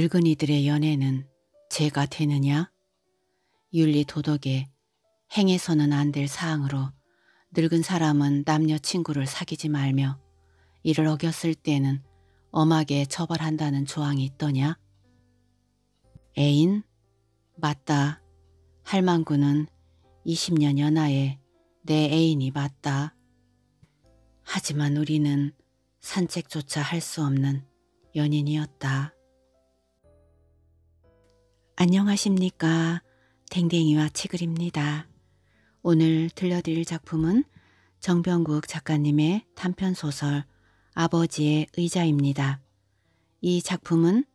늙은이들의 연애는 죄가 되느냐? 윤리 도덕에 행해서는 안 될 사항으로 늙은 사람은 남녀 친구를 사귀지 말며 이를 어겼을 때는 엄하게 처벌한다는 조항이 있더냐? 애인? 맞다. 할망구는 20년 연하에 내 애인이 맞다. 하지만 우리는 산책조차 할 수 없는 연인이었다. 안녕하십니까. 댕댕이와 치글입니다. 오늘 들려드릴 작품은 정병국 작가님의 단편소설 아버지의 의자입니다. 이 작품은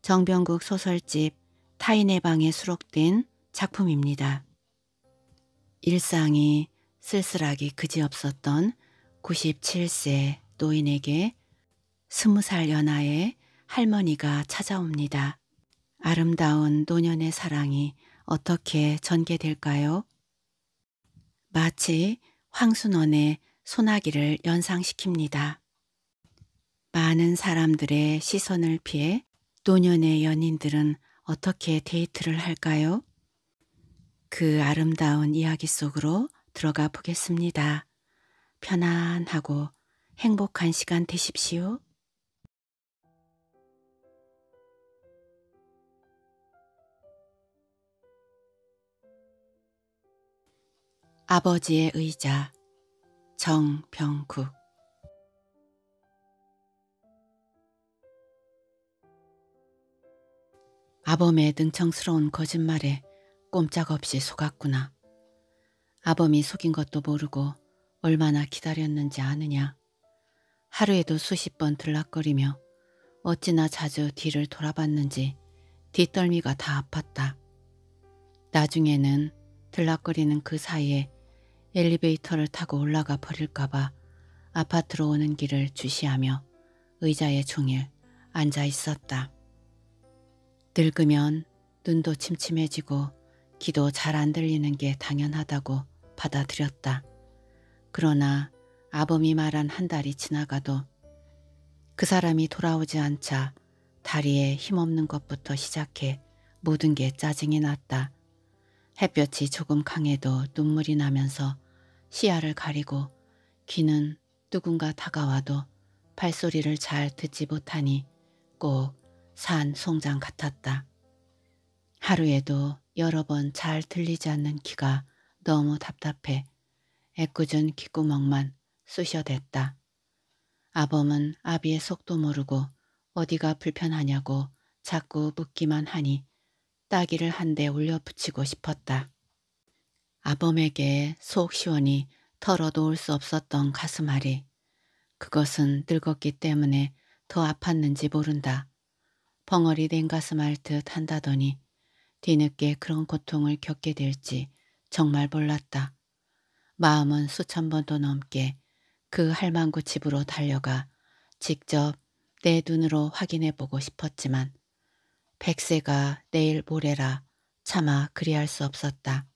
정병국 소설집 타인의 방에 수록된 작품입니다. 일상이 쓸쓸하기 그지없었던 97세 노인에게 스무 살 연하의 할머니가 찾아옵니다. 아름다운 노년의 사랑이 어떻게 전개될까요? 마치 황순원의 소나기를 연상시킵니다. 많은 사람들의 시선을 피해 노년의 연인들은 어떻게 데이트를 할까요? 그 아름다운 이야기 속으로 들어가 보겠습니다. 편안하고 행복한 시간 되십시오. 아버지의 의자 정병국 아범의 능청스러운 거짓말에 꼼짝없이 속았구나. 아범이 속인 것도 모르고 얼마나 기다렸는지 아느냐. 하루에도 수십 번 들락거리며 어찌나 자주 뒤를 돌아봤는지 뒷덜미가 다 아팠다. 나중에는 들락거리는 그 사이에 엘리베이터를 타고 올라가 버릴까봐 아파트로 오는 길을 주시하며 의자에 종일 앉아 있었다. 늙으면 눈도 침침해지고 귀도 잘 안 들리는 게 당연하다고 받아들였다. 그러나 아범이 말한 한 달이 지나가도 그 사람이 돌아오지 않자 다리에 힘없는 것부터 시작해 모든 게 짜증이 났다. 햇볕이 조금 강해도 눈물이 나면서 시야를 가리고 귀는 누군가 다가와도 발소리를 잘 듣지 못하니 꼭 산 송장 같았다. 하루에도 여러 번 잘 들리지 않는 귀가 너무 답답해 애꿎은 귓구멍만 쑤셔댔다. 아범은 아비의 속도 모르고 어디가 불편하냐고 자꾸 묻기만 하니 따귀를 한 대 올려붙이고 싶었다. 아범에게 속 시원히 털어놓을 수 없었던 가슴 아이 그것은 늙었기 때문에 더 아팠는지 모른다. 벙어리 된 가슴 앓듯 한다더니 뒤늦게 그런 고통을 겪게 될지 정말 몰랐다. 마음은 수천 번도 넘게 그 할망구 집으로 달려가 직접 내 눈으로 확인해 보고 싶었지만 백세가 내일 모레라 차마 그리할 수 없었다.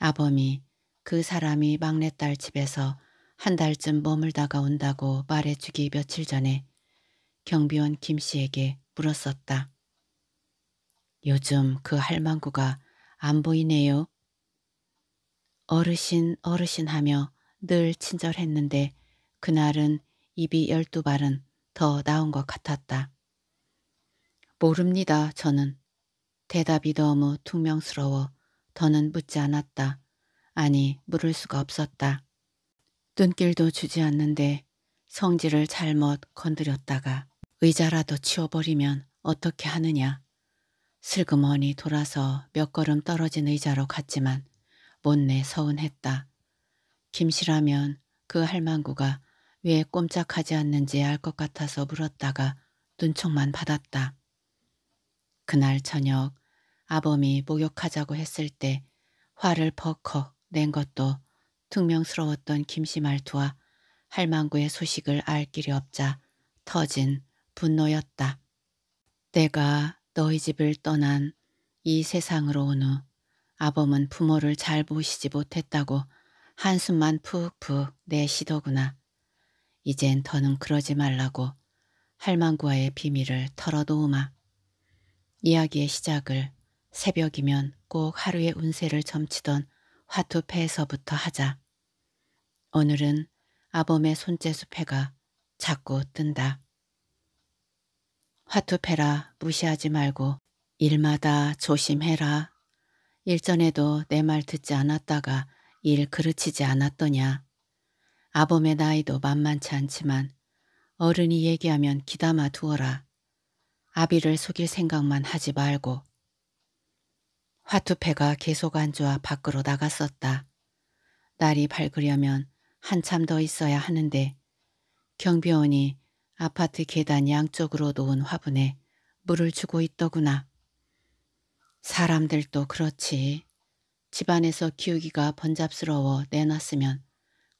아범이 그 사람이 막내딸 집에서 한 달쯤 머물다가 온다고 말해주기 며칠 전에 경비원 김 씨에게 물었었다. 요즘 그 할망구가 안 보이네요. 어르신 어르신 하며 늘 친절했는데 그날은 입이 열두 발은 더 나은 것 같았다. 모릅니다. 저는. 대답이 너무 퉁명스러워 더는 묻지 않았다. 아니 물을 수가 없었다. 눈길도 주지 않는데 성질을 잘못 건드렸다가 의자라도 치워버리면 어떻게 하느냐. 슬그머니 돌아서 몇 걸음 떨어진 의자로 갔지만 못내 서운했다. 김씨라면 그 할망구가 왜 꼼짝하지 않는지 알 것 같아서 물었다가 눈총만 받았다. 그날 저녁 아범이 목욕하자고 했을 때 화를 버컥 낸 것도 퉁명스러웠던 김씨 말투와 할망구의 소식을 알 길이 없자 터진 분노였다. 내가 너희 집을 떠난 이 세상으로 온 후 아범은 부모를 잘 보시지 못했다고 한숨만 푹푹 내쉬더구나. 이젠 더는 그러지 말라고 할망구와의 비밀을 털어놓으마. 이야기의 시작을 새벽이면 꼭 하루의 운세를 점치던 화투패에서부터 하자. 오늘은 아범의 손재수패가 자꾸 뜬다. 화투패라 무시하지 말고 일마다 조심해라. 일전에도 내 말 듣지 않았다가 일 그르치지 않았더냐. 아범의 나이도 만만치 않지만 어른이 얘기하면 기담아 두어라. 아비를 속일 생각만 하지 말고. 화투패가 계속 안주와 밖으로 나갔었다. 날이 밝으려면 한참 더 있어야 하는데 경비원이 아파트 계단 양쪽으로 놓은 화분에 물을 주고 있더구나. 사람들도 그렇지. 집안에서 키우기가 번잡스러워 내놨으면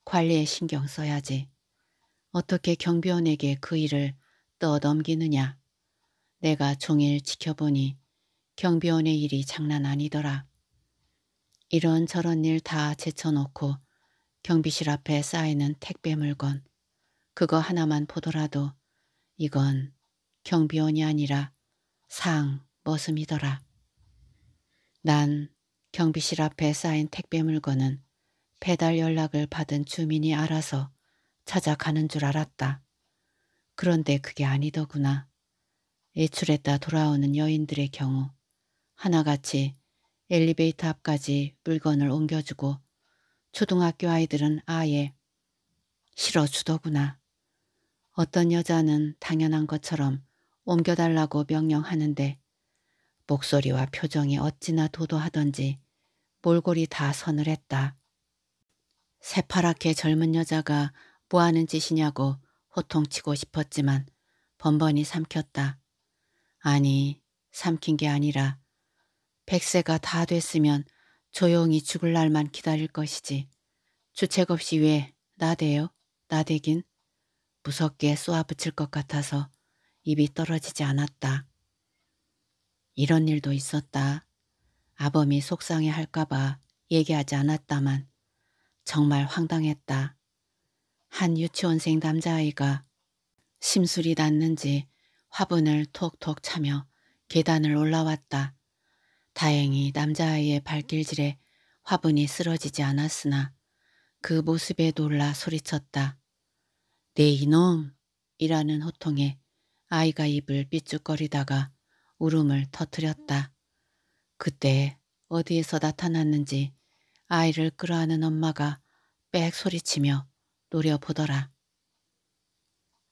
관리에 신경 써야지. 어떻게 경비원에게 그 일을 떠넘기느냐. 내가 종일 지켜보니 경비원의 일이 장난 아니더라. 이런저런 일 다 제쳐놓고 경비실 앞에 쌓이는 택배 물건 그거 하나만 보더라도 이건 경비원이 아니라 상, 머슴이더라. 난 경비실 앞에 쌓인 택배 물건은 배달 연락을 받은 주민이 알아서 찾아가는 줄 알았다. 그런데 그게 아니더구나. 외출했다 돌아오는 여인들의 경우 하나같이 엘리베이터 앞까지 물건을 옮겨주고 초등학교 아이들은 아예 실어주더구나. 어떤 여자는 당연한 것처럼 옮겨달라고 명령하는데 목소리와 표정이 어찌나 도도하던지 몰골이 다 서늘했다. 새파랗게 젊은 여자가 뭐하는 짓이냐고 호통치고 싶었지만 번번이 삼켰다. 아니 삼킨 게 아니라 백세가 다 됐으면 조용히 죽을 날만 기다릴 것이지. 주책 없이 왜 나대요? 나대긴 무섭게 쏘아붙일 것 같아서 입이 떨어지지 않았다. 이런 일도 있었다. 아범이 속상해 할까봐 얘기하지 않았다만 정말 황당했다. 한 유치원생 남자아이가 심술이 났는지 화분을 톡톡 차며 계단을 올라왔다. 다행히 남자아이의 발길질에 화분이 쓰러지지 않았으나 그 모습에 놀라 소리쳤다. 내 네, 이놈! 이라는 호통에 아이가 입을 삐죽거리다가 울음을 터뜨렸다. 그때 어디에서 나타났는지 아이를 끌어안은 엄마가 빽 소리치며 노려보더라.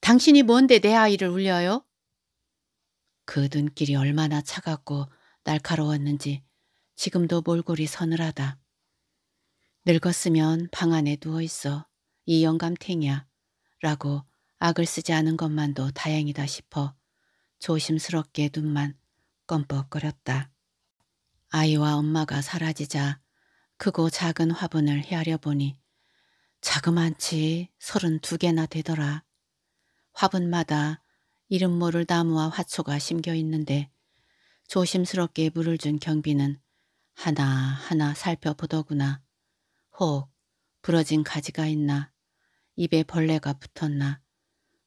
당신이 뭔데 내 아이를 울려요? 그 눈길이 얼마나 차갑고 날카로웠는지 지금도 몰골이 서늘하다. 늙었으면 방 안에 누워있어 이 영감탱이야 라고 악을 쓰지 않은 것만도 다행이다 싶어 조심스럽게 눈만 껌뻑거렸다. 아이와 엄마가 사라지자 크고 작은 화분을 헤아려 보니 자그만치 서른두 개나 되더라. 화분마다 이름 모를 나무와 화초가 심겨 있는데 조심스럽게 물을 준 경비는 하나하나 살펴보더구나. 혹 부러진 가지가 있나 입에 벌레가 붙었나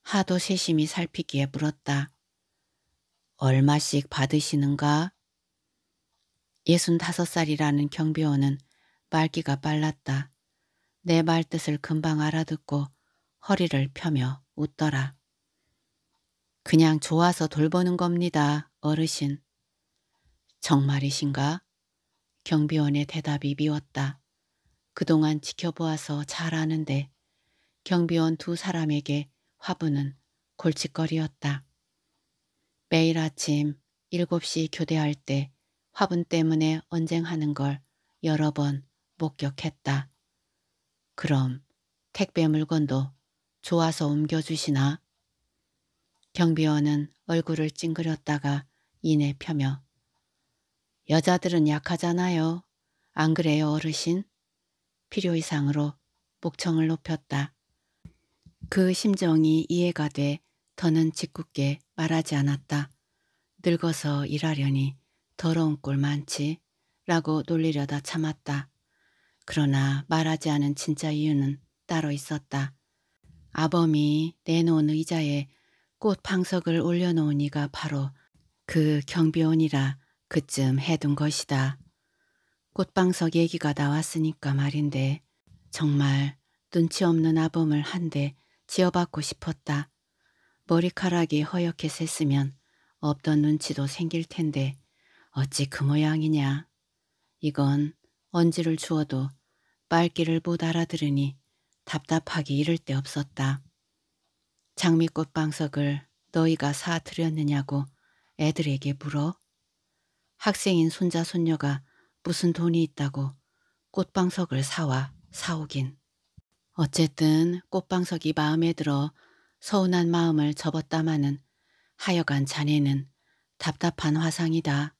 하도 세심히 살피기에 물었다. 얼마씩 받으시는가? 예순 다섯 살이라는 경비원은 말기가 빨랐다. 내 말뜻을 금방 알아듣고 허리를 펴며 웃더라. 그냥 좋아서 돌보는 겁니다, 어르신. 정말이신가? 경비원의 대답이 미웠다. 그동안 지켜보아서 잘 아는데 경비원 두 사람에게 화분은 골칫거리였다. 매일 아침 7시 교대할 때 화분 때문에 언쟁하는 걸 여러 번 목격했다. 그럼 택배 물건도 좋아서 옮겨주시나? 경비원은 얼굴을 찡그렸다가 이내 펴며 여자들은 약하잖아요. 안 그래요 어르신? 필요 이상으로 목청을 높였다. 그 심정이 이해가 돼 더는 짓궂게 말하지 않았다. 늙어서 일하려니 더러운 꼴 많지 라고 놀리려다 참았다. 그러나 말하지 않은 진짜 이유는 따로 있었다. 아범이 내놓은 의자에 꽃 방석을 올려놓은 이가 바로 그 경비원이라 그쯤 해둔 것이다. 꽃방석 얘기가 나왔으니까 말인데 정말 눈치 없는 아범을 한 대 지어받고 싶었다. 머리카락이 허옇게 샜으면 없던 눈치도 생길 텐데 어찌 그 모양이냐. 이건 언지를 주어도 빨기를 못 알아들으니 답답하기 이를 데 없었다. 장미꽃 방석을 너희가 사들였느냐고 애들에게 물어 학생인 손자 손녀가 무슨 돈이 있다고 꽃방석을 사와 사오긴. 어쨌든 꽃방석이 마음에 들어 서운한 마음을 접었다마는 하여간 자네는 답답한 화상이다.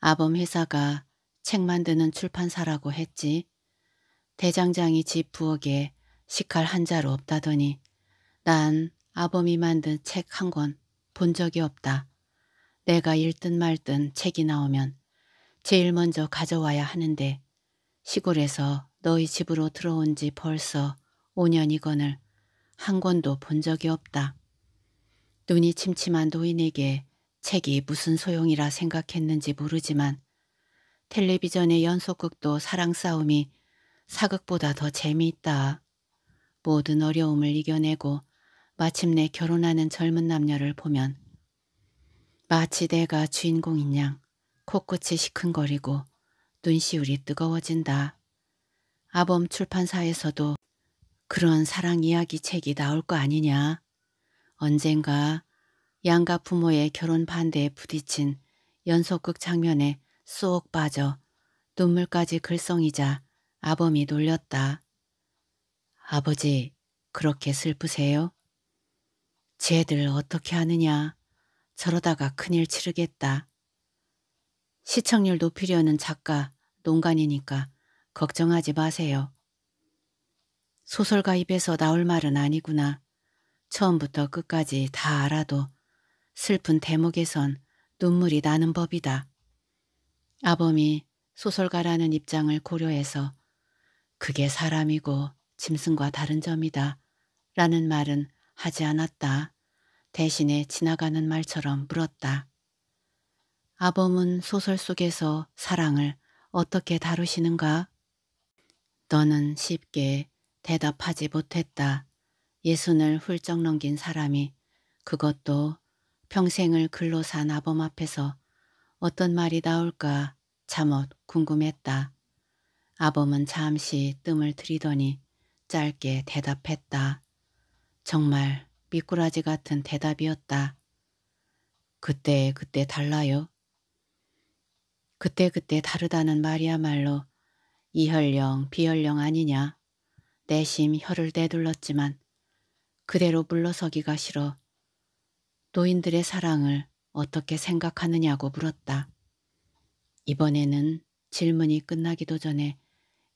아범 회사가 책 만드는 출판사라고 했지. 대장장이 집 부엌에 식칼 한 자루 없다더니 난 아범이 만든 책 한 권 본 적이 없다. 내가 읽든 말든 책이 나오면 제일 먼저 가져와야 하는데 시골에서 너희 집으로 들어온 지 벌써 5년이거늘한 권도 본 적이 없다. 눈이 침침한 노인에게 책이 무슨 소용이라 생각했는지 모르지만 텔레비전의 연속극도 사랑싸움이 사극보다 더 재미있다. 모든 어려움을 이겨내고 마침내 결혼하는 젊은 남녀를 보면 마치 내가 주인공인 양 코끝이 시큰거리고 눈시울이 뜨거워진다. 아범 출판사에서도 그런 사랑 이야기 책이 나올 거 아니냐. 언젠가 양가 부모의 결혼 반대에 부딪힌 연속극 장면에 쏙 빠져 눈물까지 글썽이자 아범이 놀렸다. 아버지, 그렇게 슬프세요? 쟤들 어떻게 하느냐. 저러다가 큰일 치르겠다. 시청률 높이려는 작가, 농간이니까 걱정하지 마세요. 소설가 입에서 나올 말은 아니구나. 처음부터 끝까지 다 알아도 슬픈 대목에선 눈물이 나는 법이다. 아범이 소설가라는 입장을 고려해서 그게 사람이고 짐승과 다른 점이다 라는 말은 하지 않았다. 대신에 지나가는 말처럼 물었다. 아범은 소설 속에서 사랑을 어떻게 다루시는가? 너는 쉽게 대답하지 못했다. 예순을 훌쩍 넘긴 사람이 그것도 평생을 글로 산 아범 앞에서 어떤 말이 나올까 참옷 궁금했다. 아범은 잠시 뜸을 들이더니 짧게 대답했다. 정말 미꾸라지 같은 대답이었다. 그때 그때 달라요. 그때 그때 다르다는 말이야말로 이혈령 비혈령 아니냐. 내심 혀를 대둘렀지만 그대로 물러서기가 싫어 노인들의 사랑을 어떻게 생각하느냐고 물었다. 이번에는 질문이 끝나기도 전에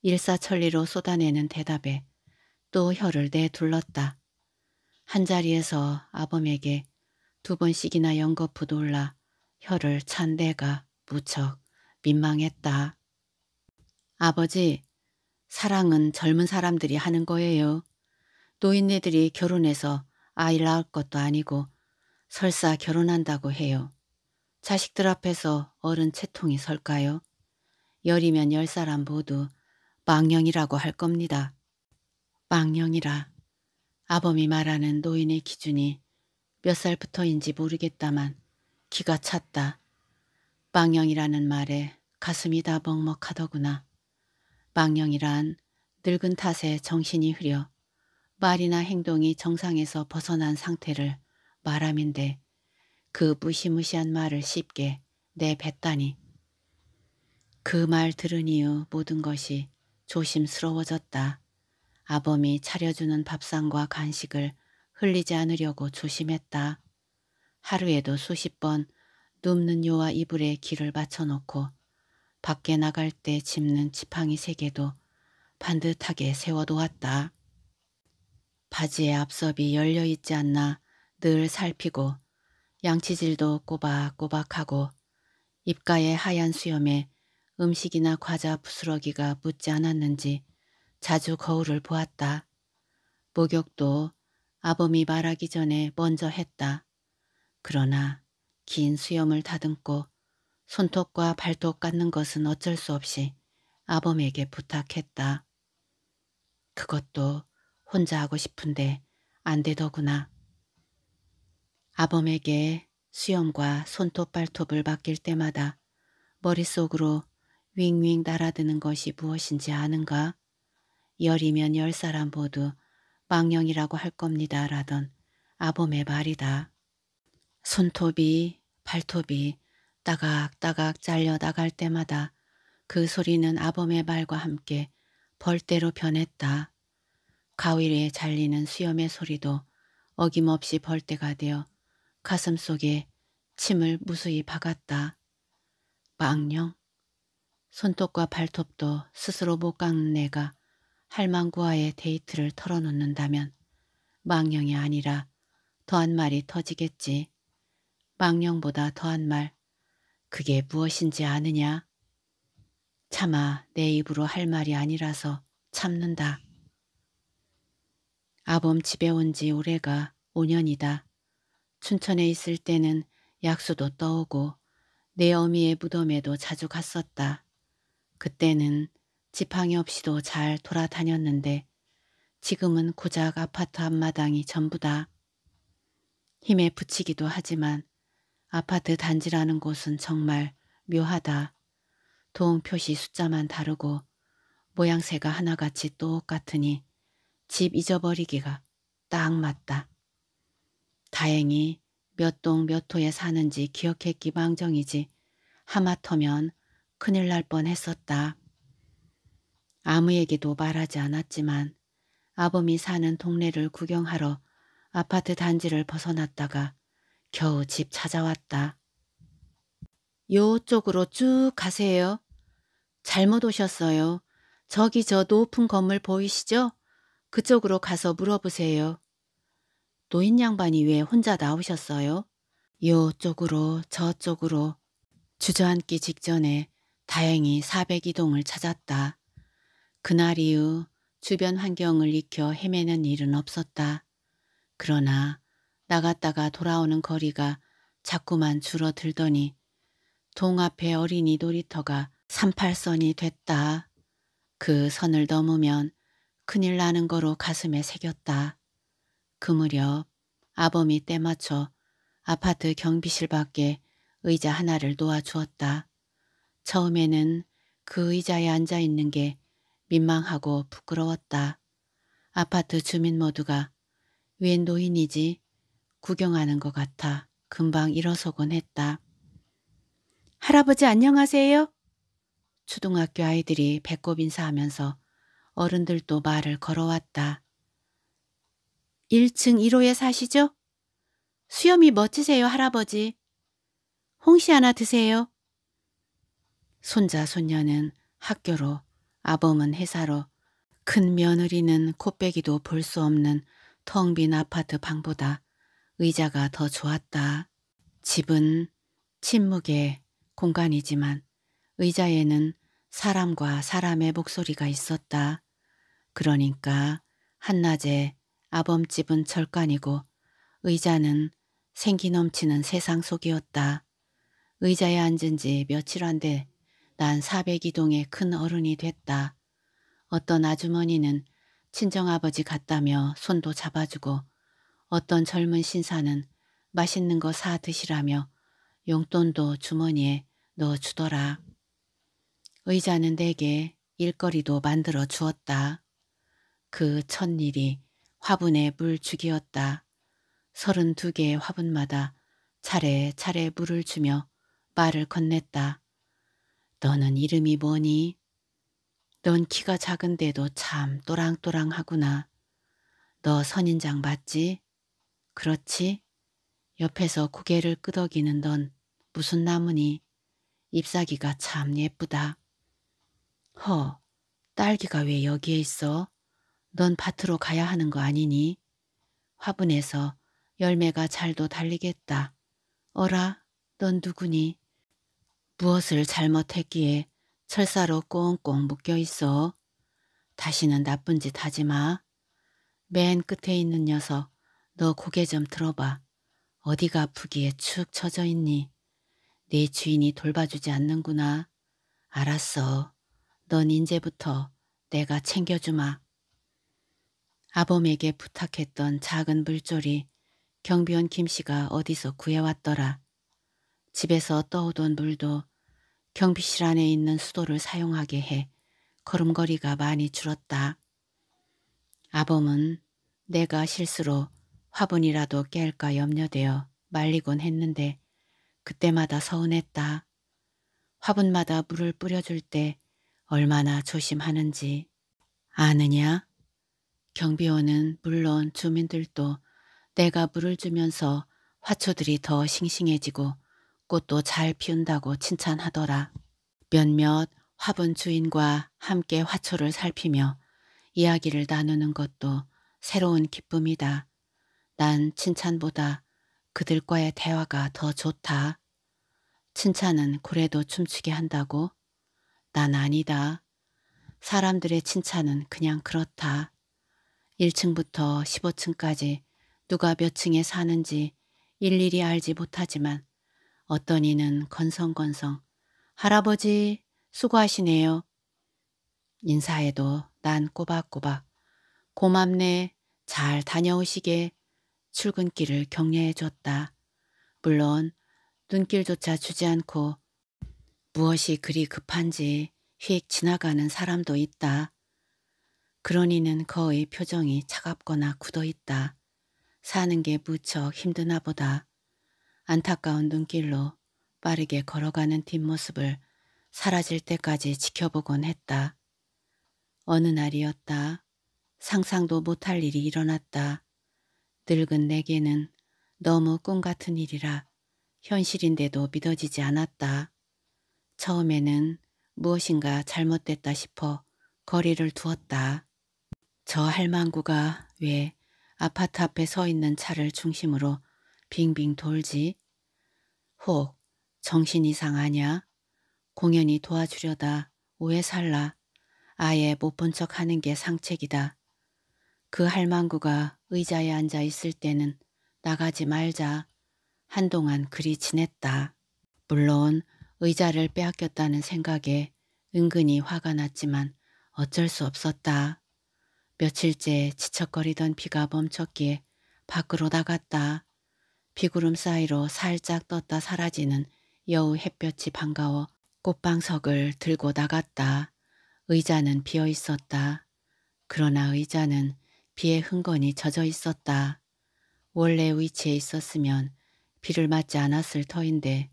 일사천리로 쏟아내는 대답에 또 혀를 내둘렀다. 한자리에서 아범에게 두 번씩이나 연거푸도 올라 혀를 찬 내가 무척 민망했다. 아버지, 사랑은 젊은 사람들이 하는 거예요. 노인네들이 결혼해서 아이 낳을 것도 아니고 설사 결혼한다고 해요. 자식들 앞에서 어른 채통이 설까요? 열이면 열 사람 모두 망령이라고 할 겁니다. 망령이라. 아범이 말하는 노인의 기준이 몇 살부터인지 모르겠다만 기가 찼다. 망령이라는 말에 가슴이 다 먹먹하더구나. 망령이란 늙은 탓에 정신이 흐려 말이나 행동이 정상에서 벗어난 상태를 말함인데 그 무시무시한 말을 쉽게 내뱉다니. 그 말 들은 이후 모든 것이 조심스러워졌다. 아범이 차려주는 밥상과 간식을 흘리지 않으려고 조심했다. 하루에도 수십 번 눕는 요와 이불에 귀를 받쳐놓고 밖에 나갈 때 짚는 지팡이 세 개도 반듯하게 세워두었다. 바지의 앞섭이 열려있지 않나 늘 살피고 양치질도 꼬박꼬박하고 입가에 하얀 수염에 음식이나 과자 부스러기가 묻지 않았는지 자주 거울을 보았다. 목욕도 아범이 말하기 전에 먼저 했다. 그러나 긴 수염을 다듬고 손톱과 발톱 깎는 것은 어쩔 수 없이 아범에게 부탁했다. 그것도 혼자 하고 싶은데 안 되더구나. 아범에게 수염과 손톱 발톱을 바뀔 때마다 머릿속으로 윙윙 날아드는 것이 무엇인지 아는가? 열이면 열 사람 모두 망령이라고 할 겁니다 라던 아범의 말이다. 손톱이 발톱이 따각따각 잘려 나갈 때마다 그 소리는 아범의 말과 함께 벌떼로 변했다. 가위에 잘리는 수염의 소리도 어김없이 벌떼가 되어 가슴 속에 침을 무수히 박았다. 망령? 손톱과 발톱도 스스로 못 깎는 내가 할망구와의 데이트를 털어놓는다면 망령이 아니라 더한 말이 터지겠지. 망령보다 더한 말, 그게 무엇인지 아느냐? 차마 내 입으로 할 말이 아니라서 참는다. 아범 집에 온 지 올해가 5년이다. 춘천에 있을 때는 약수도 떠오고 내 어미의 무덤에도 자주 갔었다. 그때는 지팡이 없이도 잘 돌아다녔는데 지금은 고작 아파트 앞마당이 전부다. 힘에 부치기도 하지만 아파트 단지라는 곳은 정말 묘하다. 도움 표시 숫자만 다르고 모양새가 하나같이 똑같으니 집 잊어버리기가 딱 맞다. 다행히 몇 동 몇 호에 사는지 기억했기 망정이지 하마터면 큰일 날 뻔했었다. 아무에게도 말하지 않았지만 아범이 사는 동네를 구경하러 아파트 단지를 벗어났다가 겨우 집 찾아왔다. 요쪽으로 쭉 가세요. 잘못 오셨어요. 저기 저 높은 건물 보이시죠? 그쪽으로 가서 물어보세요. 노인 양반이 왜 혼자 나오셨어요? 요쪽으로 저쪽으로 주저앉기 직전에 다행히 400이동을 찾았다. 그날 이후 주변 환경을 익혀 헤매는 일은 없었다. 그러나 나갔다가 돌아오는 거리가 자꾸만 줄어들더니 동 앞에 어린이 놀이터가 38선이 됐다. 그 선을 넘으면 큰일 나는 거로 가슴에 새겼다. 그 무렵 아범이 때맞춰 아파트 경비실 밖에 의자 하나를 놓아주었다. 처음에는 그 의자에 앉아있는 게 민망하고 부끄러웠다. 아파트 주민 모두가 웬 노인이지 구경하는 것 같아 금방 일어서곤 했다. 할아버지 안녕하세요. 초등학교 아이들이 배꼽 인사하면서 어른들도 말을 걸어왔다. 1층 1호에 사시죠? 수염이 멋지세요, 할아버지. 홍시 하나 드세요. 손자, 손녀는 학교로 아범은 회사로 큰 며느리는 코빼기도 볼 수 없는 텅 빈 아파트 방보다 의자가 더 좋았다. 집은 침묵의 공간이지만 의자에는 사람과 사람의 목소리가 있었다. 그러니까 한낮에 아범집은 절간이고 의자는 생기 넘치는 세상 속이었다. 의자에 앉은 지 며칠 안돼 난사백이동의큰 어른이 됐다. 어떤 아주머니는 친정아버지 같다며 손도 잡아주고 어떤 젊은 신사는 맛있는 거 사 드시라며 용돈도 주머니에 넣어주더라. 의자는 내게 일거리도 만들어 주었다. 그 첫일이 화분에 물 주기였다. 서른두 개의 화분마다 차례차례 물을 주며 말을 건넸다. 너는 이름이 뭐니? 넌 키가 작은데도 참 또랑또랑하구나. 너 선인장 맞지? 그렇지? 옆에서 고개를 끄덕이는 넌 무슨 나무니? 잎사귀가 참 예쁘다. 허, 딸기가 왜 여기에 있어? 넌 밭으로 가야 하는 거 아니니? 화분에서 열매가 잘도 달리겠다. 어라, 넌 누구니? 무엇을 잘못했기에 철사로 꽁꽁 묶여 있어. 다시는 나쁜 짓 하지 마. 맨 끝에 있는 녀석 너 고개 좀 들어봐. 어디가 아프기에 축 처져 있니? 네 주인이 돌봐주지 않는구나. 알았어. 넌 이제부터 내가 챙겨주마. 아범에게 부탁했던 작은 물조리 경비원 김씨가 어디서 구해왔더라. 집에서 떠오던 물도 경비실 안에 있는 수도를 사용하게 해걸음걸이가 많이 줄었다. 아범은 내가 실수로 화분이라도 깰까 염려되어 말리곤 했는데 그때마다 서운했다. 화분마다 물을 뿌려줄 때 얼마나 조심하는지 아느냐? 경비원은 물론 주민들도 내가 물을 주면서 화초들이 더 싱싱해지고 꽃도 잘 피운다고 칭찬하더라. 몇몇 화분 주인과 함께 화초를 살피며 이야기를 나누는 것도 새로운 기쁨이다. 난 칭찬보다 그들과의 대화가 더 좋다. 칭찬은 고래도 춤추게 한다고? 난 아니다. 사람들의 칭찬은 그냥 그렇다. 1층부터 15층까지 누가 몇 층에 사는지 일일이 알지 못하지만 어떤 이는 건성건성 할아버지 수고하시네요. 인사해도 난 꼬박꼬박 고맙네 잘 다녀오시게 출근길을 격려해 줬다. 물론 눈길조차 주지 않고 무엇이 그리 급한지 휙 지나가는 사람도 있다. 그러니는 거의 표정이 차갑거나 굳어 있다. 사는 게 무척 힘드나 보다. 안타까운 눈길로 빠르게 걸어가는 뒷모습을 사라질 때까지 지켜보곤 했다. 어느 날이었다. 상상도 못할 일이 일어났다. 늙은 내게는 너무 꿈같은 일이라 현실인데도 믿어지지 않았다. 처음에는 무엇인가 잘못됐다 싶어 거리를 두었다. 저 할망구가 왜 아파트 앞에 서 있는 차를 중심으로 빙빙 돌지. 혹 정신 이상 하냐공연이 도와주려다 오해 살라. 아예 못 본 척 하는 게 상책이다. 그 할망구가 의자에 앉아 있을 때는 나가지 말자. 한동안 그리 지냈다. 물론 의자를 빼앗겼다는 생각에 은근히 화가 났지만 어쩔 수 없었다. 며칠째 지척거리던 비가 멈췄기에 밖으로 나갔다. 비구름 사이로 살짝 떴다 사라지는 여우 햇볕이 반가워 꽃방석을 들고 나갔다. 의자는 비어 있었다. 그러나 의자는 비에 흥건히 젖어 있었다. 원래 위치에 있었으면 비를 맞지 않았을 터인데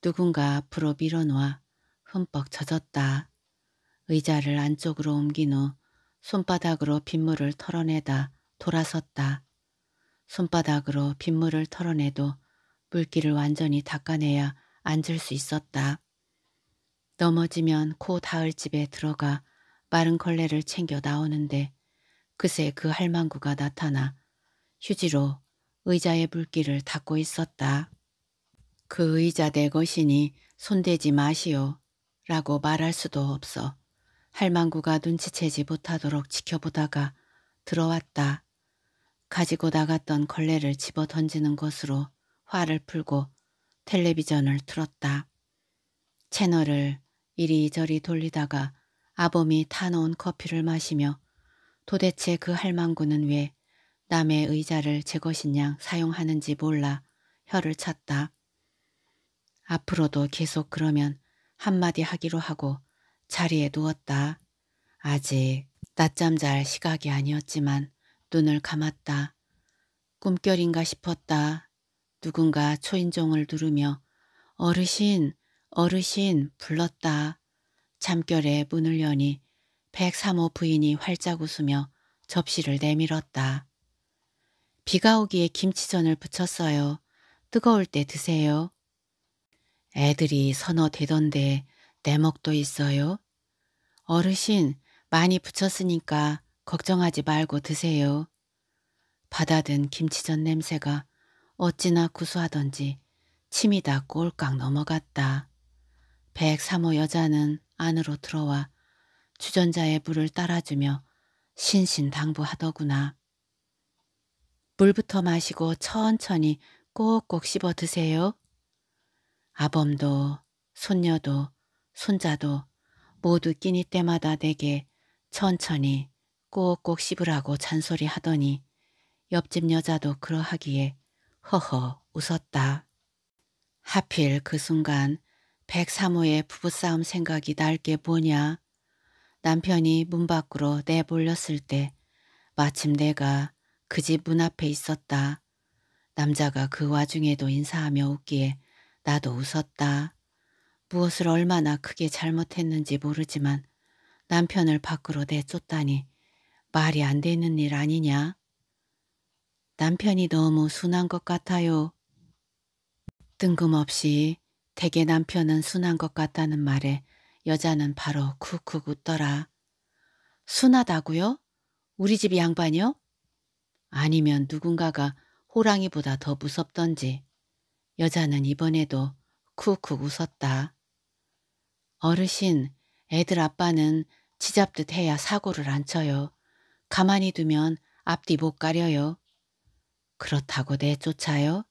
누군가 앞으로 밀어놓아 흠뻑 젖었다. 의자를 안쪽으로 옮긴 후 손바닥으로 빗물을 털어내다 돌아섰다. 손바닥으로 빗물을 털어내도 물기를 완전히 닦아내야 앉을 수 있었다. 넘어지면 코 닿을 집에 들어가 마른 걸레를 챙겨 나오는데 그새 그 할망구가 나타나 휴지로 의자의 물기를 닦고 있었다. 그 의자 내 것이니 손대지 마시오 라고 말할 수도 없어 할망구가 눈치채지 못하도록 지켜보다가 들어왔다. 가지고 나갔던 걸레를 집어 던지는 것으로 화를 풀고 텔레비전을 틀었다. 채널을 이리저리 돌리다가 아범이 타놓은 커피를 마시며 도대체 그 할망구는 왜 남의 의자를 제 것인 양 사용하는지 몰라 혀를 찼다. 앞으로도 계속 그러면 한마디 하기로 하고 자리에 누웠다. 아직 낮잠 잘 시각이 아니었지만 눈을 감았다. 꿈결인가 싶었다. 누군가 초인종을 누르며 어르신 어르신 불렀다. 잠결에 문을 여니 103호 부인이 활짝 웃으며 접시를 내밀었다. 비가 오기에 김치전을 부쳤어요. 뜨거울 때 드세요. 애들이 선어 되던데 내먹도 있어요. 어르신 많이 부쳤으니까 걱정하지 말고 드세요. 받아든 김치전 냄새가 어찌나 구수하던지 침이 다 꼴깍 넘어갔다. 103호 여자는 안으로 들어와 주전자의 물을 따라주며 신신당부하더구나. 물부터 마시고 천천히 꼭꼭 씹어 드세요. 아범도 손녀도 손자도 모두 끼니 때마다 내게 천천히 꼭꼭 씹으라고 잔소리 하더니 옆집 여자도 그러하기에 허허 웃었다. 하필 그 순간 103호의 부부싸움 생각이 날 게 뭐냐. 남편이 문 밖으로 내몰렸을 때 마침 내가 그 집 문 앞에 있었다. 남자가 그 와중에도 인사하며 웃기에 나도 웃었다. 무엇을 얼마나 크게 잘못했는지 모르지만 남편을 밖으로 내쫓다니 말이 안 되는 일 아니냐? 남편이 너무 순한 것 같아요. 뜬금없이 대개 남편은 순한 것 같다는 말에 여자는 바로 쿡쿡 웃더라. 순하다고요? 우리 집 양반이요? 아니면 누군가가 호랑이보다 더 무섭던지. 여자는 이번에도 쿡쿡 웃었다. 어르신, 애들 아빠는 지잡듯 해야 사고를 안 쳐요. 가만히 두면 앞뒤 못 가려요. 그렇다고 내쫓아요?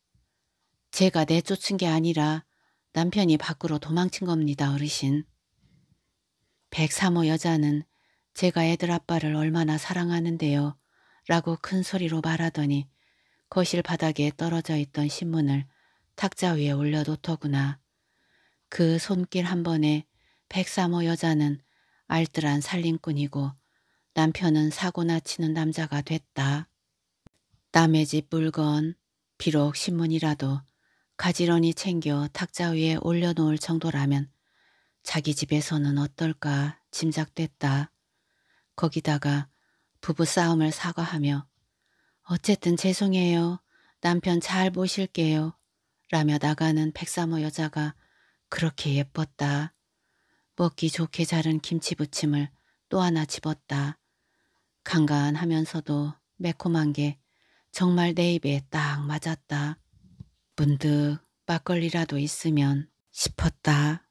제가 내쫓은 게 아니라 남편이 밖으로 도망친 겁니다, 어르신. 103호 여자는 제가 애들 아빠를 얼마나 사랑하는데요. 라고 큰 소리로 말하더니 거실 바닥에 떨어져 있던 신문을 탁자 위에 올려놓더구나. 그 손길 한 번에 103호 여자는 알뜰한 살림꾼이고 남편은 사고나 치는 남자가 됐다. 남의 집 물건, 비록 신문이라도 가지런히 챙겨 탁자 위에 올려놓을 정도라면 자기 집에서는 어떨까 짐작됐다. 거기다가 부부싸움을 사과하며 어쨌든 죄송해요. 남편 잘 보실게요. 라며 나가는 백사모 여자가 그렇게 예뻤다. 먹기 좋게 자른 김치 부침을 또 하나 집었다. 간간하면서도 매콤한 게 정말 내 입에 딱 맞았다. 문득 막걸리라도 있으면 싶었다.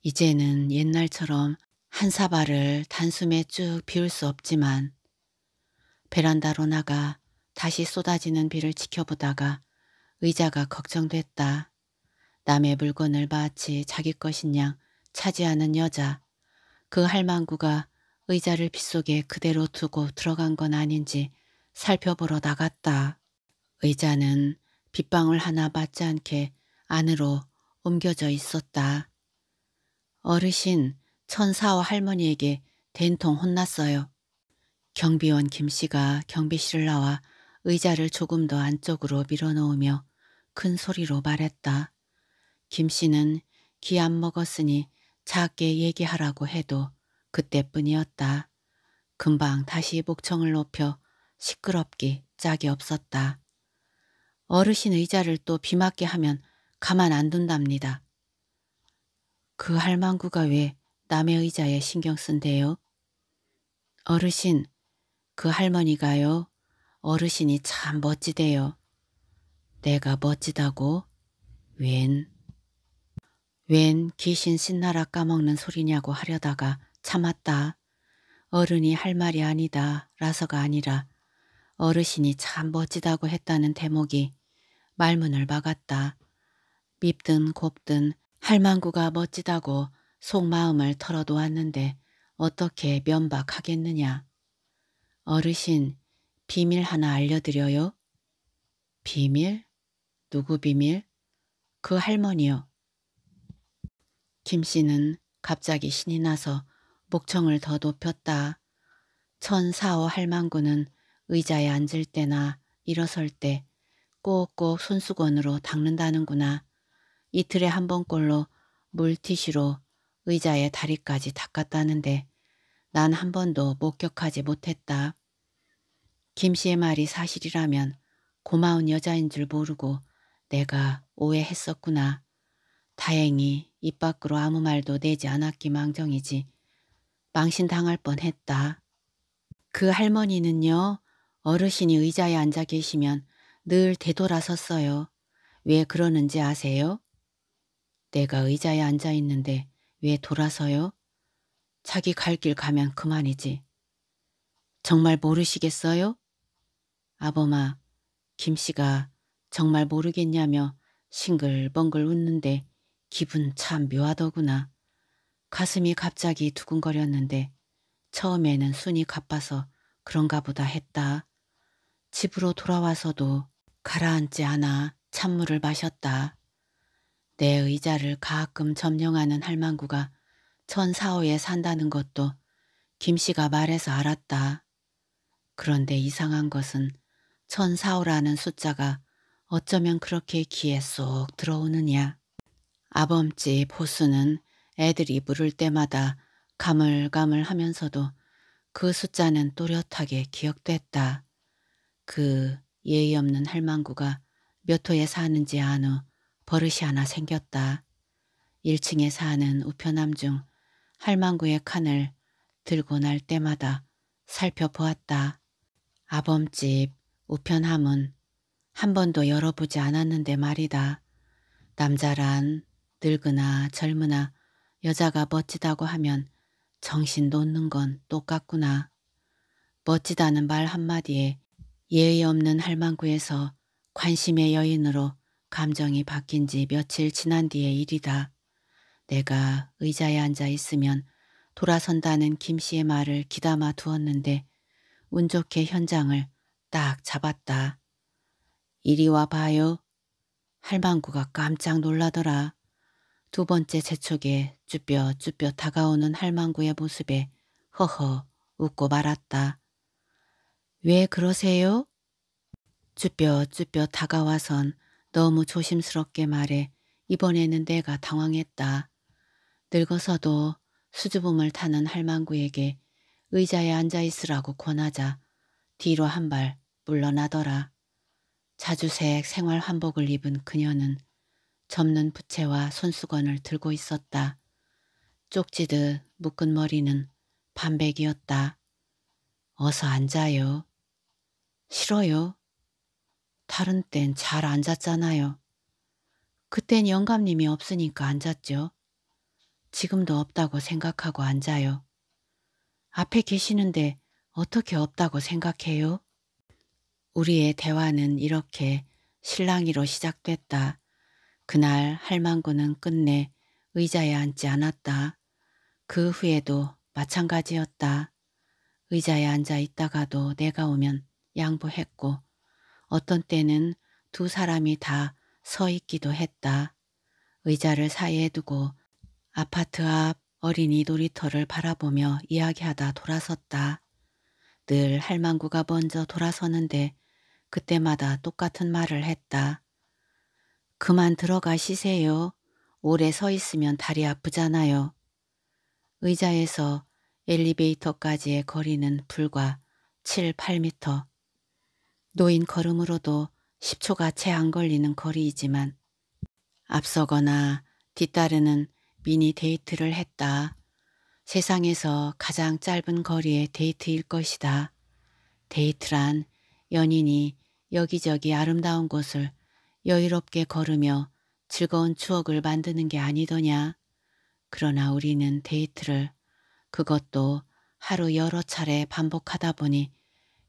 이제는 옛날처럼 한 사발을 단숨에 쭉 비울 수 없지만 베란다로 나가 다시 쏟아지는 비를 지켜보다가 의자가 걱정됐다. 남의 물건을 마치 자기 것인 양 차지하는 여자. 그 할망구가 의자를 빗속에 그대로 두고 들어간 건 아닌지 살펴보러 나갔다. 의자는 빗방울 하나 맞지 않게 안으로 옮겨져 있었다. 어르신 천사와 할머니에게 된통 혼났어요. 경비원 김씨가 경비실을 나와 의자를 조금 더 안쪽으로 밀어놓으며 큰 소리로 말했다. 김씨는 귀 안 먹었으니 작게 얘기하라고 해도 그때뿐이었다. 금방 다시 목청을 높여 시끄럽기 짝이 없었다. 어르신 의자를 또 비맞게 하면 가만 안 둔답니다. 그 할망구가 왜 남의 의자에 신경 쓴대요? 어르신, 그 할머니가요. 어르신이 참 멋지대요. 내가 멋지다고? 웬? 웬 귀신 신나라 까먹는 소리냐고 하려다가 참았다. 어른이 할 말이 아니다 라서가 아니라 어르신이 참 멋지다고 했다는 대목이 말문을 막았다. 밉든 곱든 할망구가 멋지다고 속마음을 털어놓았는데 어떻게 면박하겠느냐. 어르신 비밀 하나 알려드려요. 비밀? 누구 비밀? 그 할머니요. 김 씨는 갑자기 신이 나서 목청을 더 높였다. 천사오 할망구는 의자에 앉을 때나 일어설 때 꼭꼭 손수건으로 닦는다는구나. 이틀에 한 번꼴로 물티슈로 의자의 다리까지 닦았다는데 난 한 번도 목격하지 못했다. 김 씨의 말이 사실이라면 고마운 여자인 줄 모르고 내가 오해했었구나. 다행히 입 밖으로 아무 말도 내지 않았기 망정이지. 망신당할 뻔했다. 그 할머니는요. 어르신이 의자에 앉아 계시면 늘 되돌아섰어요. 왜 그러는지 아세요? 내가 의자에 앉아 있는데 왜 돌아서요? 자기 갈 길 가면 그만이지. 정말 모르시겠어요? 아범아, 김씨가 정말 모르겠냐며 싱글벙글 웃는데 기분 참 묘하더구나. 가슴이 갑자기 두근거렸는데 처음에는 순이 가빠서 그런가 보다 했다. 집으로 돌아와서도 가라앉지 않아 찬물을 마셨다. 내 의자를 가끔 점령하는 할망구가 천사호에 산다는 것도 김씨가 말해서 알았다. 그런데 이상한 것은 천사호라는 숫자가 어쩌면 그렇게 귀에 쏙 들어오느냐. 아범집 보수는 애들이 부를 때마다 가물가물 하면서도 그 숫자는 또렷하게 기억됐다. 그 예의 없는 할망구가 몇 호에 사는지 안 후 버릇이 하나 생겼다. 1층에 사는 우편함 중 할망구의 칸을 들고 날 때마다 살펴보았다. 아범집 우편함은 한 번도 열어보지 않았는데 말이다. 남자란 늙으나 젊으나 여자가 멋지다고 하면 정신 놓는 건 똑같구나. 멋지다는 말 한마디에 예의 없는 할망구에서 관심의 여인으로 감정이 바뀐 지 며칠 지난 뒤의 일이다. 내가 의자에 앉아 있으면 돌아선다는 김 씨의 말을 기담아 두었는데 운 좋게 현장을 딱 잡았다. 이리 와봐요. 할망구가 깜짝 놀라더라. 두 번째 재촉에 쭈뼛쭈뼛 쭈뼛 다가오는 할망구의 모습에 허허 웃고 말았다. 왜 그러세요? 쭈뼛쭈뼛 쭈뼛 다가와선 너무 조심스럽게 말해 이번에는 내가 당황했다. 늙어서도 수줍음을 타는 할망구에게 의자에 앉아있으라고 권하자 뒤로 한 발 물러나더라. 자주색 생활 한복을 입은 그녀는 접는 부채와 손수건을 들고 있었다. 쪽지듯 묶은 머리는 반백이었다. 어서 앉아요. 싫어요. 다른 땐 잘 앉았잖아요. 그땐 영감님이 없으니까 앉았죠. 지금도 없다고 생각하고 앉아요. 앞에 계시는데 어떻게 없다고 생각해요? 우리의 대화는 이렇게 실랑이로 시작됐다. 그날 할망구는 끝내 의자에 앉지 않았다. 그 후에도 마찬가지였다. 의자에 앉아 있다가도 내가 오면 양보했고 어떤 때는 두 사람이 다 서 있기도 했다. 의자를 사이에 두고 아파트 앞 어린이 놀이터를 바라보며 이야기하다 돌아섰다. 늘 할망구가 먼저 돌아서는데 그때마다 똑같은 말을 했다. 그만 들어가시세요. 오래 서 있으면 다리 아프잖아요. 의자에서 엘리베이터까지의 거리는 불과 7, 8미터. 노인 걸음으로도 10초가 채 안 걸리는 거리이지만 앞서거나 뒤따르는 미니 데이트를 했다. 세상에서 가장 짧은 거리의 데이트일 것이다. 데이트란 연인이 여기저기 아름다운 곳을 여유롭게 걸으며 즐거운 추억을 만드는 게 아니더냐. 그러나 우리는 데이트를 그것도 하루 여러 차례 반복하다 보니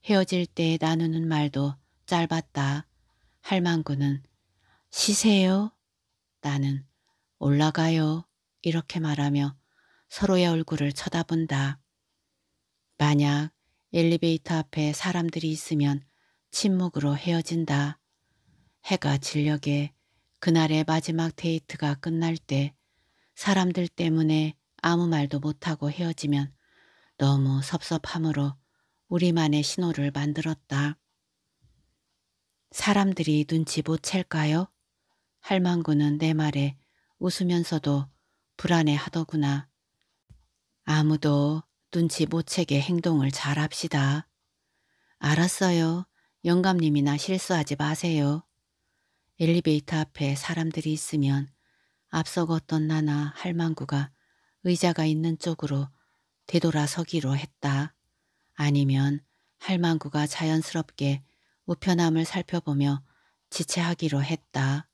헤어질 때 나누는 말도 짧았다. 할망구는 쉬세요. 나는 올라가요. 이렇게 말하며 서로의 얼굴을 쳐다본다. 만약 엘리베이터 앞에 사람들이 있으면 침묵으로 헤어진다. 해가 질녘에 그날의 마지막 데이트가 끝날 때 사람들 때문에 아무 말도 못하고 헤어지면 너무 섭섭함으로 우리만의 신호를 만들었다. 사람들이 눈치 못 챌까요? 할망구는 내 말에 웃으면서도 불안해 하더구나. 아무도 눈치 못 채게 행동을 잘 합시다. 알았어요. 영감님이나 실수하지 마세요. 엘리베이터 앞에 사람들이 있으면 앞서 걷던 나나 할망구가 의자가 있는 쪽으로 되돌아서기로 했다. 아니면 할망구가 자연스럽게 우편함을 살펴보며 지체하기로 했다.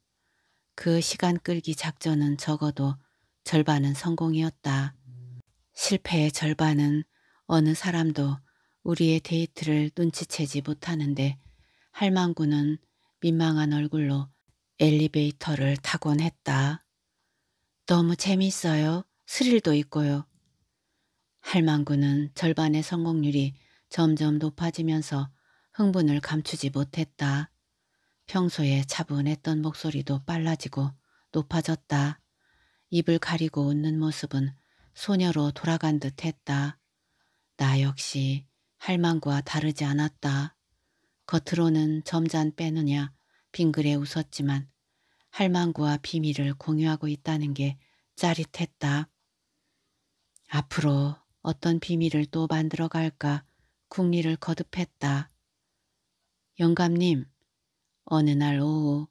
그 시간 끌기 작전은 적어도 절반은 성공이었다. 실패의 절반은 어느 사람도 우리의 데이트를 눈치채지 못하는데 할망구는 민망한 얼굴로 엘리베이터를 타곤 했다. 너무 재미있어요. 스릴도 있고요. 할망구는 절반의 성공률이 점점 높아지면서 흥분을 감추지 못했다. 평소에 차분했던 목소리도 빨라지고 높아졌다. 입을 가리고 웃는 모습은 소녀로 돌아간 듯 했다. 나 역시 할망구와 다르지 않았다. 겉으로는 점잔 빼느냐 빙그레 웃었지만 할망구와 비밀을 공유하고 있다는 게 짜릿했다. 앞으로 어떤 비밀을 또 만들어 갈까 궁리를 거듭했다. 영감님, 어느 날 오후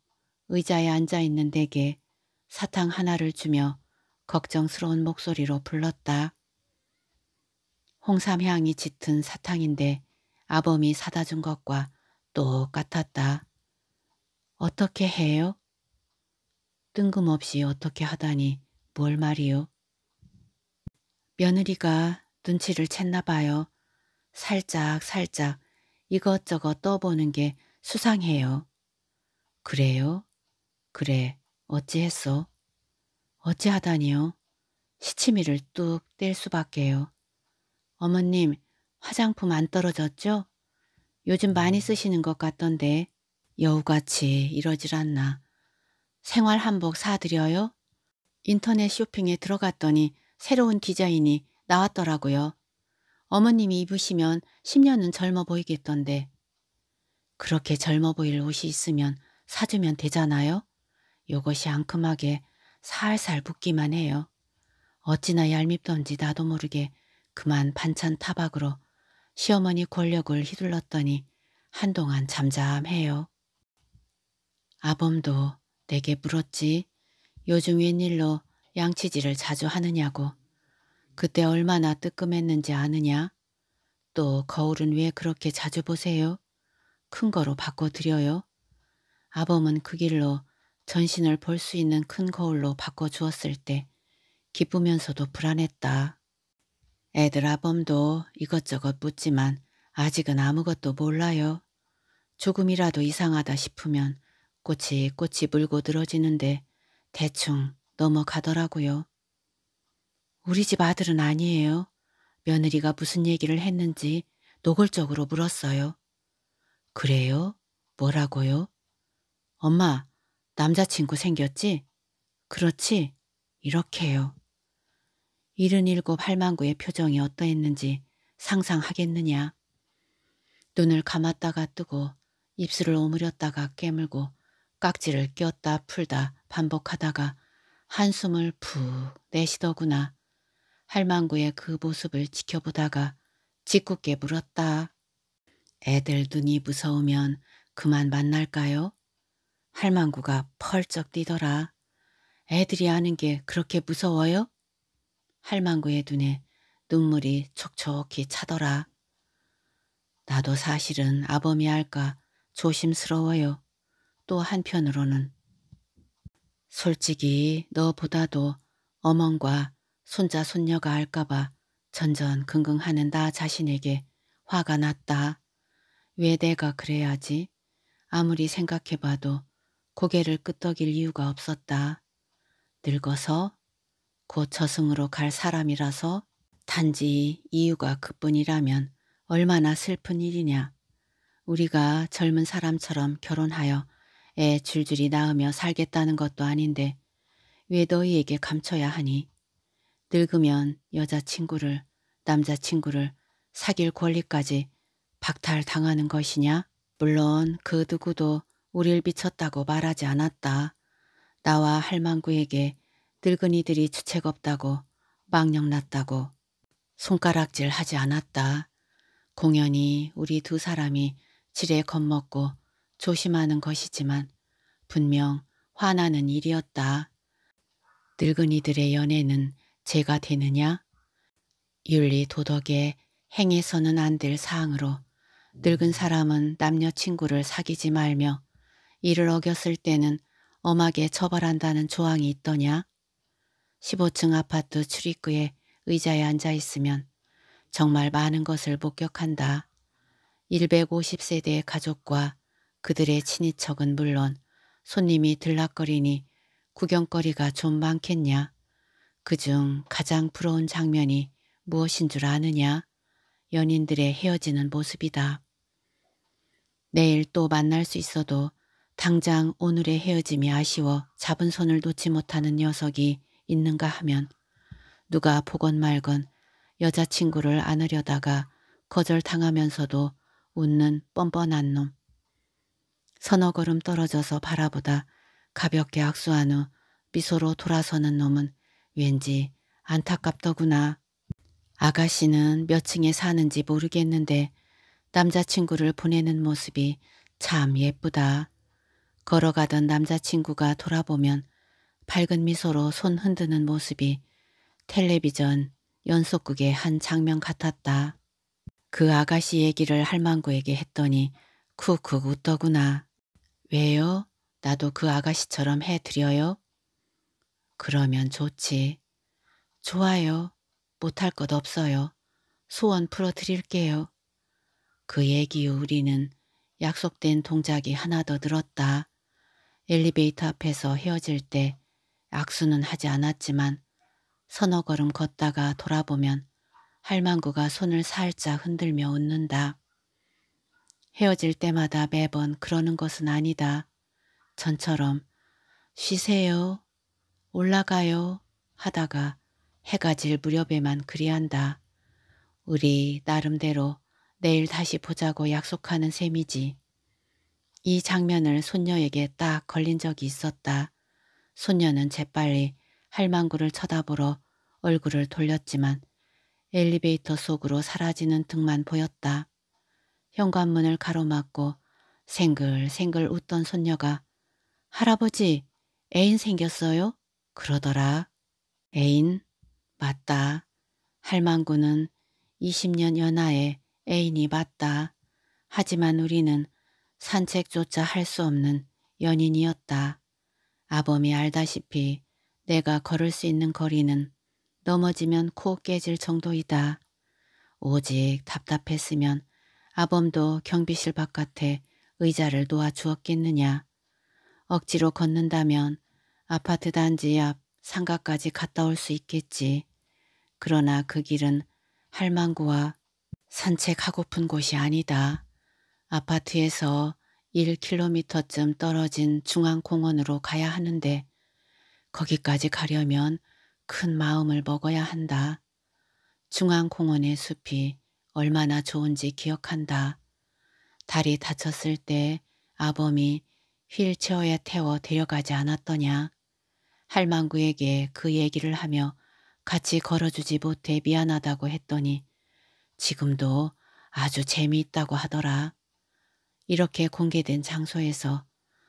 의자에 앉아 있는 내게 사탕 하나를 주며 걱정스러운 목소리로 불렀다. 홍삼향이 짙은 사탕인데 아범이 사다 준 것과 똑같았다. 어떻게 해요? 뜬금없이 어떻게 하다니 뭘 말이요? 며느리가 눈치를 챘나 봐요. 살짝 살짝 이것저것 떠보는 게 수상해요. 그래요? 그래, 어찌했어? 어찌하다니요? 시치미를 뚝 뗄 수밖에요. 어머님, 화장품 안 떨어졌죠? 요즘 많이 쓰시는 것 같던데 여우같이 이러질 않나. 생활 한복 사드려요? 인터넷 쇼핑에 들어갔더니 새로운 디자인이 나왔더라고요. 어머님이 입으시면 10년은 젊어 보이겠던데. 그렇게 젊어 보일 옷이 있으면 사주면 되잖아요. 요것이 앙큼하게 살살 붓기만 해요. 어찌나 얄밉던지 나도 모르게 그만 반찬 타박으로 시어머니 권력을 휘둘렀더니 한동안 잠잠해요. 아범도 내게 물었지. 요즘 웬일로 양치질을 자주 하느냐고. 그때 얼마나 뜨끔했는지 아느냐? 또 거울은 왜 그렇게 자주 보세요? 큰 거로 바꿔드려요. 아범은 그 길로 전신을 볼 수 있는 큰 거울로 바꿔주었을 때 기쁘면서도 불안했다. 애들 아범도 이것저것 묻지만 아직은 아무것도 몰라요. 조금이라도 이상하다 싶으면 꽃이 꽃이 물고 늘어지는데 대충 넘어가더라고요. 우리 집 아들은 아니에요. 며느리가 무슨 얘기를 했는지 노골적으로 물었어요. 그래요? 뭐라고요? 엄마, 남자친구 생겼지? 그렇지? 이렇게요. 일흔일곱 할망구의 표정이 어떠했는지 상상하겠느냐. 눈을 감았다가 뜨고 입술을 오므렸다가 깨물고 깍지를 꼈다 풀다 반복하다가 한숨을 푹 내쉬더구나. 할망구의 그 모습을 지켜보다가 짓궂게 물었다. 애들 눈이 무서우면 그만 만날까요? 할망구가 펄쩍 뛰더라. 애들이 아는 게 그렇게 무서워요? 할망구의 눈에 눈물이 촉촉히 차더라. 나도 사실은 아범이 할까 조심스러워요. 또 한편으로는 솔직히 너보다도 어멍과 손자 손녀가 알까봐 전전긍긍하는 나 자신에게 화가 났다. 왜 내가 그래야지? 아무리 생각해봐도 고개를 끄덕일 이유가 없었다. 늙어서 곧 저승으로 갈 사람이라서 단지 이유가 그뿐이라면 얼마나 슬픈 일이냐. 우리가 젊은 사람처럼 결혼하여 애 줄줄이 낳으며 살겠다는 것도 아닌데 왜 너희에게 감춰야 하니? 늙으면 여자친구를 남자친구를 사귈 권리까지 박탈당하는 것이냐? 물론 그 누구도 우릴 미쳤다고 말하지 않았다. 나와 할망구에게 늙은이들이 주책없다고 망령났다고 손가락질 하지 않았다. 공연히 우리 두 사람이 지레 겁먹고 조심하는 것이지만 분명 화나는 일이었다. 늙은이들의 연애는 죄가 되느냐? 윤리 도덕에 행해서는 안 될 사항으로 늙은 사람은 남녀 친구를 사귀지 말며 이를 어겼을 때는 엄하게 처벌한다는 조항이 있더냐? 15층 아파트 출입구에 의자에 앉아 있으면 정말 많은 것을 목격한다. 150세대의 가족과 그들의 친인척은 물론 손님이 들락거리니 구경거리가 좀 많겠냐. 그 중 가장 부러운 장면이 무엇인 줄 아느냐. 연인들의 헤어지는 모습이다. 내일 또 만날 수 있어도 당장 오늘의 헤어짐이 아쉬워 잡은 손을 놓지 못하는 녀석이 있는가 하면 누가 보건 말건 여자친구를 안으려다가 거절당하면서도 웃는 뻔뻔한 놈. 서너 걸음 떨어져서 바라보다 가볍게 악수한 후 미소로 돌아서는 놈은 왠지 안타깝더구나. 아가씨는 몇 층에 사는지 모르겠는데 남자친구를 보내는 모습이 참 예쁘다. 걸어가던 남자친구가 돌아보면 밝은 미소로 손 흔드는 모습이 텔레비전 연속극의 한 장면 같았다. 그 아가씨 얘기를 할망구에게 했더니 쿡쿡 웃더구나. 왜요? 나도 그 아가씨처럼 해드려요? 그러면 좋지. 좋아요. 못할 것 없어요. 소원 풀어드릴게요. 그 얘기 후 우리는 약속된 동작이 하나 더 늘었다. 엘리베이터 앞에서 헤어질 때 악수는 하지 않았지만 서너 걸음 걷다가 돌아보면 할망구가 손을 살짝 흔들며 웃는다. 헤어질 때마다 매번 그러는 것은 아니다. 전처럼 쉬세요, 올라가요 하다가 해가 질 무렵에만 그리한다. 우리 나름대로 내일 다시 보자고 약속하는 셈이지. 이 장면을 손녀에게 딱 걸린 적이 있었다. 손녀는 재빨리 할망구를 쳐다보러 얼굴을 돌렸지만 엘리베이터 속으로 사라지는 등만 보였다. 현관문을 가로막고 생글생글 웃던 손녀가 할아버지 애인 생겼어요? 그러더라. 애인? 맞다. 할망구는 20년 연하의 애인이 맞다. 하지만 우리는 산책조차 할 수 없는 연인이었다. 아범이 알다시피 내가 걸을 수 있는 거리는 넘어지면 코 깨질 정도이다. 오직 답답했으면 아범도 경비실 바깥에 의자를 놓아주었겠느냐. 억지로 걷는다면 아파트 단지 앞 상가까지 갔다 올 수 있겠지. 그러나 그 길은 할망구와 산책하고픈 곳이 아니다. 아파트에서 1km쯤 떨어진 중앙공원으로 가야 하는데 거기까지 가려면 큰 마음을 먹어야 한다. 중앙공원의 숲이 얼마나 좋은지 기억한다. 다리 다쳤을 때 아범이 휠체어에 태워 데려가지 않았더냐. 할망구에게 그 얘기를 하며 같이 걸어주지 못해 미안하다고 했더니 지금도 아주 재미있다고 하더라. 이렇게 공개된 장소에서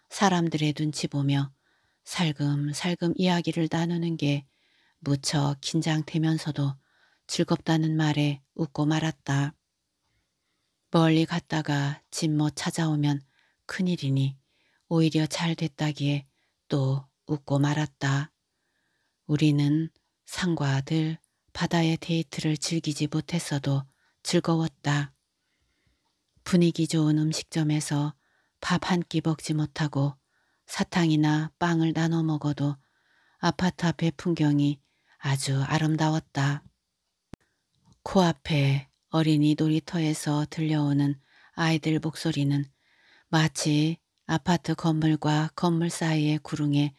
사람들의 눈치 보며 살금살금 이야기를 나누는 게 무척 긴장되면서도 즐겁다는 말에 웃고 말았다. 멀리 갔다가 집못 뭐 찾아오면 큰일이니 오히려 잘 됐다기에 또 웃고 말았다. 우리는 산과 들 바다의 데이트를 즐기지 못했어도 즐거웠다. 분위기 좋은 음식점에서 밥 한 끼 먹지 못하고 사탕이나 빵을 나눠 먹어도 아파트 앞의 풍경이 아주 아름다웠다. 코앞에 어린이 놀이터에서 들려오는 아이들 목소리는 마치 아파트 건물과 건물 사이의 구릉에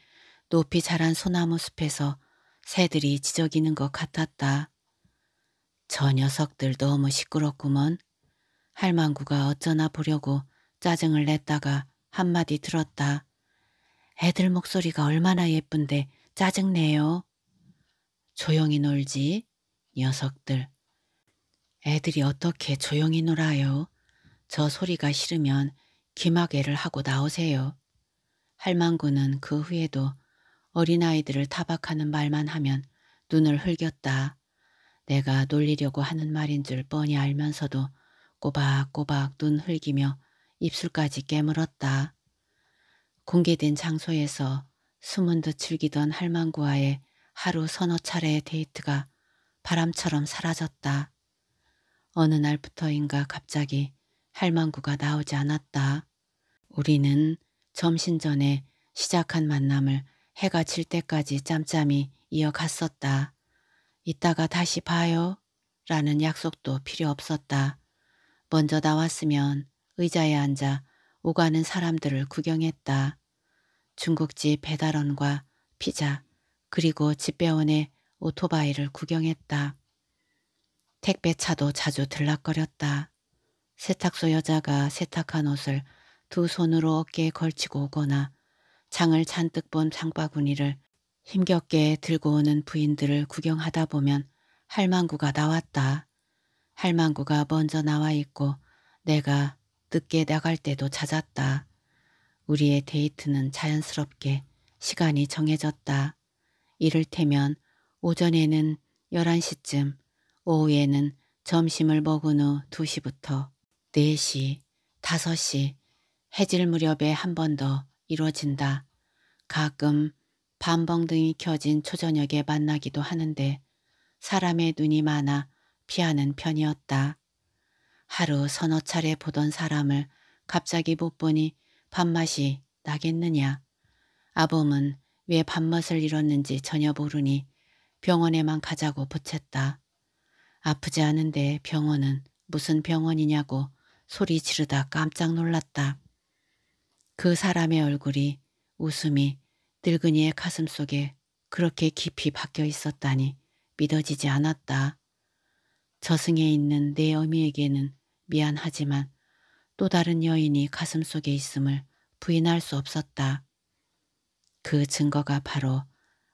높이 자란 소나무 숲에서 새들이 지저귀는 것 같았다. 저 녀석들 너무 시끄럽구먼. 할망구가 어쩌나 보려고 짜증을 냈다가 한마디 들었다. 애들 목소리가 얼마나 예쁜데 짜증내요. 조용히 놀지, 녀석들. 애들이 어떻게 조용히 놀아요. 저 소리가 싫으면 기막애를 하고 나오세요. 할망구는 그 후에도 어린아이들을 타박하는 말만 하면 눈을 흘겼다. 내가 놀리려고 하는 말인 줄 뻔히 알면서도 꼬박꼬박 눈 흘기며 입술까지 깨물었다. 공개된 장소에서 숨은 듯 즐기던 할망구와의 하루 서너 차례의 데이트가 바람처럼 사라졌다. 어느 날부터인가 갑자기 할망구가 나오지 않았다. 우리는 점심 전에 시작한 만남을 해가 질 때까지 짬짬이 이어갔었다. 이따가 다시 봐요 라는 약속도 필요 없었다. 먼저 나왔으면 의자에 앉아 오가는 사람들을 구경했다. 중국집 배달원과 피자 그리고 집배원의 오토바이를 구경했다. 택배차도 자주 들락거렸다. 세탁소 여자가 세탁한 옷을 두 손으로 어깨에 걸치고 오거나 장을 잔뜩 본 장바구니를 힘겹게 들고 오는 부인들을 구경하다 보면 할망구가 나왔다. 할망구가 먼저 나와 있고 내가 늦게 나갈 때도 찾았다 우리의 데이트는 자연스럽게 시간이 정해졌다. 이를테면 오전에는 11시쯤 오후에는 점심을 먹은 후 2시부터 4시, 5시, 해질 무렵에 한 번 더 이루어진다. 가끔 밤벙등이 켜진 초저녁에 만나기도 하는데 사람의 눈이 많아 피하는 편이었다. 하루 서너 차례 보던 사람을 갑자기 못 보니 밥맛이 나겠느냐. 아범은 왜 밥맛을 잃었는지 전혀 모르니 병원에만 가자고 부챘다. 아프지 않은데 병원은 무슨 병원이냐고 소리 지르다 깜짝 놀랐다. 그 사람의 얼굴이 웃음이 늙은이의 가슴 속에 그렇게 깊이 박혀 있었다니 믿어지지 않았다. 저승에 있는 내 어미에게는 미안하지만 또 다른 여인이 가슴 속에 있음을 부인할 수 없었다. 그 증거가 바로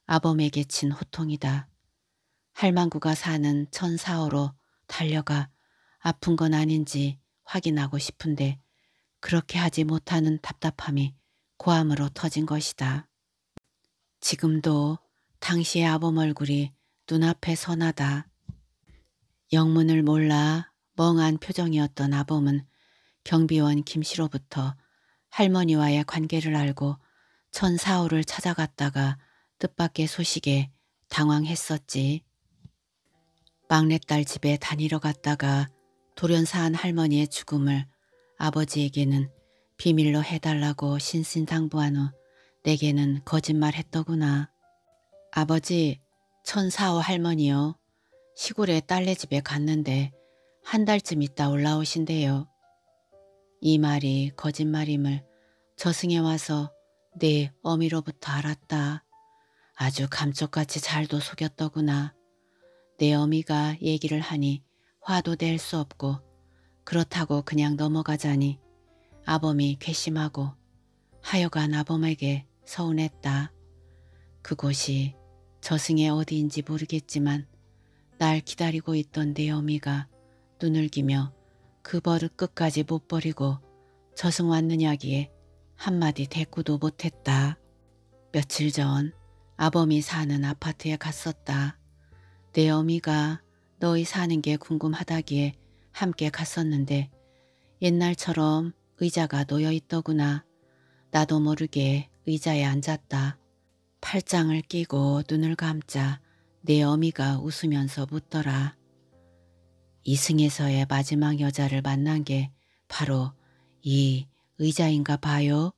아범에게 친 호통이다. 할망구가 사는 천사호로 달려가 아픈 건 아닌지 확인하고 싶은데 그렇게 하지 못하는 답답함이 고함으로 터진 것이다. 지금도 당시의 아범 얼굴이 눈앞에 선하다. 영문을 몰라 멍한 표정이었던 아범은 경비원 김씨로부터 할머니와의 관계를 알고 천사호를 찾아갔다가 뜻밖의 소식에 당황했었지. 막내딸 집에 다니러 갔다가 돌연사한 할머니의 죽음을 아버지에게는 비밀로 해달라고 신신당부한 후 내게는 거짓말했더구나. 아버지, 천사오 할머니요. 시골에 딸네 집에 갔는데 한 달쯤 있다 올라오신대요. 이 말이 거짓말임을 저승에 와서 내 어미로부터 알았다. 아주 감쪽같이 잘도 속였더구나. 내 어미가 얘기를 하니 화도 낼 수 없고 그렇다고 그냥 넘어가자니 아범이 괘씸하고 하여간 아범에게 서운했다. 그곳이 저승의 어디인지 모르겠지만 날 기다리고 있던 내 어미가 눈을 기며 그 버릇 끝까지 못 버리고 저승 왔느냐기에 한마디 대꾸도 못했다. 며칠 전 아범이 사는 아파트에 갔었다. 내 어미가 너희 사는 게 궁금하다기에 함께 갔었는데 옛날처럼 의자가 놓여 있더구나. 나도 모르게 의자에 앉았다. 팔짱을 끼고 눈을 감자 내 어미가 웃으면서 묻더라. 이승에서의 마지막 여자를 만난 게 바로 이 의자인가 봐요.